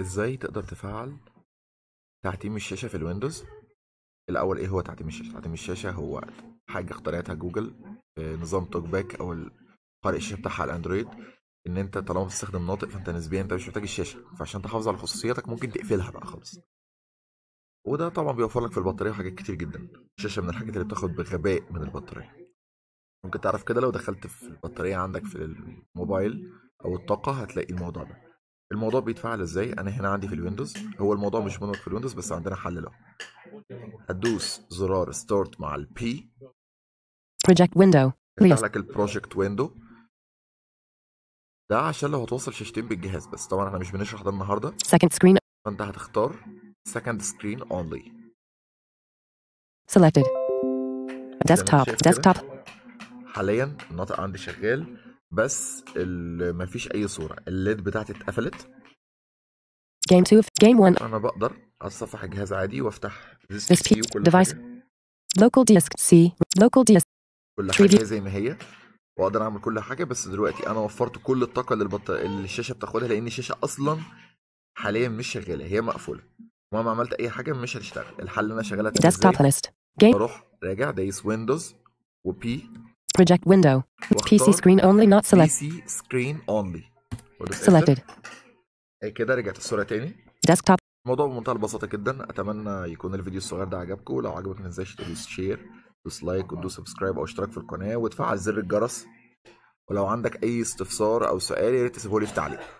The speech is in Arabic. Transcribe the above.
ازاي تقدر تفعل تعتيم الشاشه في الويندوز الاول ايه هو تعتيم الشاشه تعتيم الشاشه هو حاجه اخترعتها جوجل في آه، نظام توك باك او قارئ الشاشه بتاعها على الاندرويد ان انت طالما بتستخدم ناطق فانت نسبيا انت مش محتاج الشاشه فعشان تحافظ على خصوصيتك ممكن تقفلها بقى خالص وده طبعا بيوفر لك في البطاريه وحاجات كتير جدا الشاشه من الحاجات اللي بتاخد بغباء من البطاريه ممكن تعرف كده لو دخلت في البطاريه عندك في الموبايل او الطاقه هتلاقي الموضوع ده الموضوع بيتفعل ازاي انا هنا عندي في الويندوز هو الموضوع مش منور في الويندوز بس عندنا حل له هدوس زرار ستارت مع البي بروجكت ويندو يفتح لك البروجكت ويندو ده عشان لو هتوصل شاشتين بالجهاز بس طبعا احنا مش بنشرح ده النهارده سكند سكرين فانت هتختار سكند سكرين اونلي selected desktop desktop حاليا الناطق عندي شغال بس مفيش اي صوره الليد بتاعتي اتقفلت جيم 2 جيم 1 انا بقدر اتصفح الجهاز عادي وافتح ديسك سي وكل ديفايس حاجه ديسك سي لوكال ديسك كل حاجه زي ما هي واقدر اعمل كل حاجه بس دلوقتي انا وفرت كل الطاقه اللي البط... الشاشه بتاخدها لان الشاشه اصلا حاليا مش شغاله هي مقفوله ومهما عملت اي حاجه مش هتشتغل الحل انا شغالها ديسكتوب ليست بروح راجع دايس ويندوز وبي Reject window. PC screen only not select. PC screen only. selected. إيه، كده رجعت الصورة تاني. Desktop. الموضوع بمنتهى البساطة جدا اتمنى يكون الفيديو الصغير ده عجبكم لو عجبك ما تنساش تدوس شير دوس لايك وتدوس سبسكرايب او اشتراك في القناة وتفعل زر الجرس ولو عندك اي استفسار او سؤال يا ريت تسيبه لي في تعليق.